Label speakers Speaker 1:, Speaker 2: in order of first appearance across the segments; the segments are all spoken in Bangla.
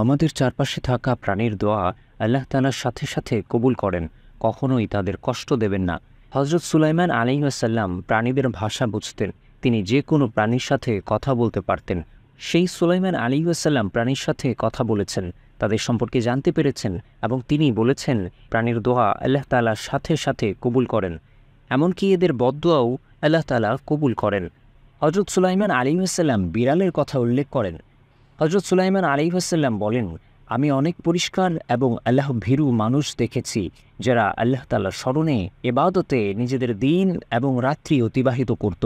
Speaker 1: আমাদের চারপাশে থাকা প্রাণীর দোয়া আল্লাহ তালার সাথে সাথে কবুল করেন কখনোই তাদের কষ্ট দেবেন না হজরত সুলাইমান আলিহাসাল্লাম প্রাণীদের ভাষা বুঝতেন তিনি যে কোনো প্রাণীর সাথে কথা বলতে পারতেন সেই সুলাইমান আলিহাসাল্লাম প্রাণীর সাথে কথা বলেছেন তাদের সম্পর্কে জানতে পেরেছেন এবং তিনি বলেছেন প্রাণীর দোয়া আল্লাহ তালার সাথে সাথে কবুল করেন এমনকি এদের বদদোয়াও আল্লাহ তালা কবুল করেন হজরত সুলাইমান আলিমাসাল্লাম বিড়ালের কথা উল্লেখ করেন হজরত সুলাইমান আলিহাসাল্লাম বলেন আমি অনেক পরিষ্কার এবং আল্লাহ ভীরু মানুষ দেখেছি যারা আল্লাহ তাল্লাহ স্মরণে এবাদতে নিজেদের দিন এবং রাত্রি অতিবাহিত করত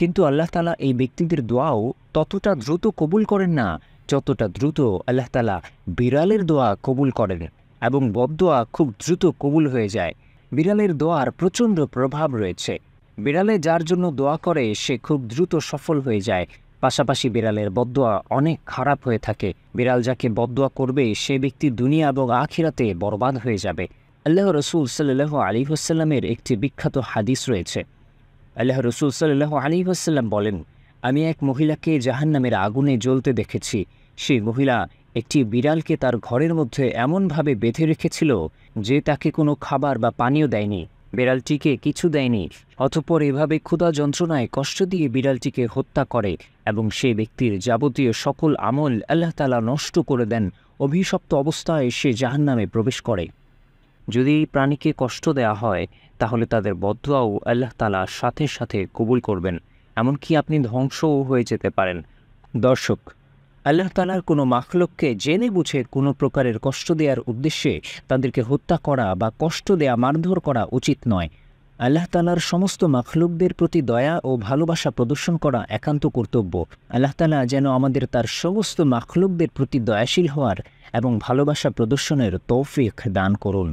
Speaker 1: কিন্তু আল্লাহ তালা এই ব্যক্তিদের দোয়াও ততটা দ্রুত কবুল করেন না যতটা দ্রুত আল্লাহ তালা বিড়ালের দোয়া কবুল করেন এবং বদোয়া খুব দ্রুত কবুল হয়ে যায় বিড়ালের দোয়ার প্রচণ্ড প্রভাব রয়েছে বিড়ালে যার জন্য দোয়া করে সে খুব দ্রুত সফল হয়ে যায় পাশাপাশি বিড়ালের বদুয়া অনেক খারাপ হয়ে থাকে বিড়াল যাকে বদুয়া করবে সে ব্যক্তি দুনিয়া এবং আখিরাতে বরবাদ হয়ে যাবে আল্লাহ রসুল সাল্লাহ আলী হাসাল্লামের একটি বিখ্যাত হাদিস রয়েছে আল্লাহ রসুল সাল্লাহ আলী হাসাল্লাম বলেন আমি এক মহিলাকে জাহান্নামের আগুনে জ্বলতে দেখেছি সেই মহিলা একটি বিড়ালকে তার ঘরের মধ্যে এমনভাবে বেঁধে রেখেছিল যে তাকে কোনো খাবার বা পানীয় দেয়নি বিড়ালটিকে কিছু দেয়নি অতপর এভাবে ক্ষুধা যন্ত্রণায় কষ্ট দিয়ে বিড়ালটিকে হত্যা করে এবং সে ব্যক্তির যাবতীয় সকল আমল আল্লাহ তালা নষ্ট করে দেন অভিশপ্ত অবস্থায় সে জাহান্নামে প্রবেশ করে যদি প্রাণীকে কষ্ট দেয়া হয় তাহলে তাদের বদুয়াও আল্লাহ তালা সাথে সাথে কবুল করবেন এমনকি আপনি ধ্বংসও হয়ে যেতে পারেন দর্শক আল্লাহ তালার কোনো মাখলককে জেনে বুঝে কোনো প্রকারের কষ্ট দেওয়ার উদ্দেশ্যে তাদেরকে হত্যা করা বা কষ্ট দেয়া মারধর করা উচিত নয় আল্লাহ তালার সমস্ত মাখলুকদের প্রতি দয়া ও ভালোবাসা প্রদর্শন করা একান্ত কর্তব্য আল্লাহ তালা যেন আমাদের তার সমস্ত মাখলুকদের প্রতি দয়াশীল হওয়ার এবং ভালোবাসা প্রদর্শনের তৌফিক দান করুন